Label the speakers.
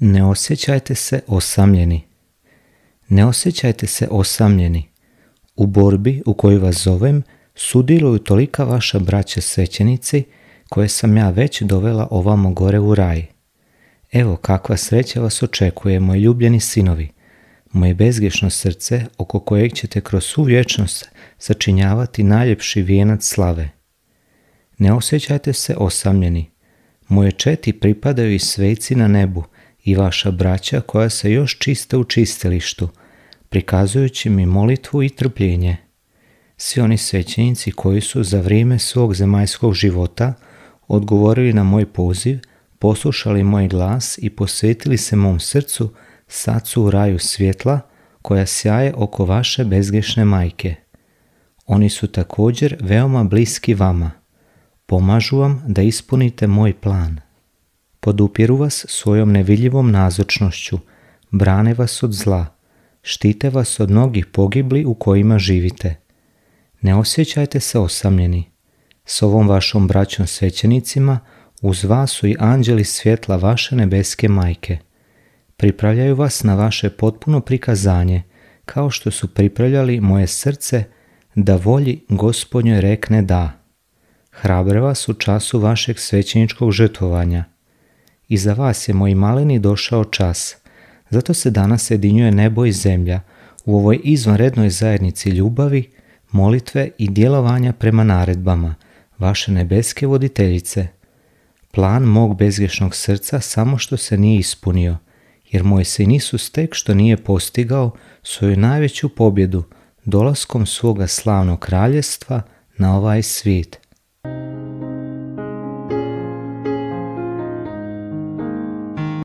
Speaker 1: Ne osjećajte se osamljeni. Ne osjećajte se osamljeni. U borbi u kojoj vas zovem sudjeluju tolika vaša braća svećenici koje sam ja već dovela ovamo gore u raj. Evo kakva sreća vas očekuje, moji ljubljeni sinovi, moje bezgješno srce oko kojeg ćete kroz svu vječnost sačinjavati najljepši vijenac slave. Ne osjećajte se osamljeni. Moje četi pripadaju i sveci na nebu – i vaša braća koja se još čiste u čistilištu, prikazujući mi molitvu i trpljenje. Svi oni svećenici koji su za vrijeme svog zemaljskog života odgovorili na moj poziv, poslušali moj glas i posvetili se mom srcu, sad su u raju svjetla koja sjaje oko vaše bezgrešne majke. Oni su također veoma bliski vama. Pomažu vam da ispunite moj plan podupiru vas svojom nevidljivom nazočnošću, brane vas od zla, štite vas od mnogih pogibli u kojima živite. Ne osjećajte se osamljeni. S ovom vašom braćom svećenicima uz vas su i anđeli svjetla vaše nebeske majke. Pripravljaju vas na vaše potpuno prikazanje, kao što su pripravljali moje srce da volji gospodnjoj rekne da. Hrabre vas u času vašeg svećeničkog žrtvovanja – i za vas je, moji maleni, došao čas. Zato se danas jedinjuje nebo i zemlja u ovoj izvanrednoj zajednici ljubavi, molitve i djelovanja prema naredbama vaše nebeske voditeljice. Plan mog bezgrešnog srca samo što se nije ispunio, jer moj sin Isus tek što nije postigao svoju najveću pobjedu dolaskom svoga slavnog kraljestva na ovaj svijet –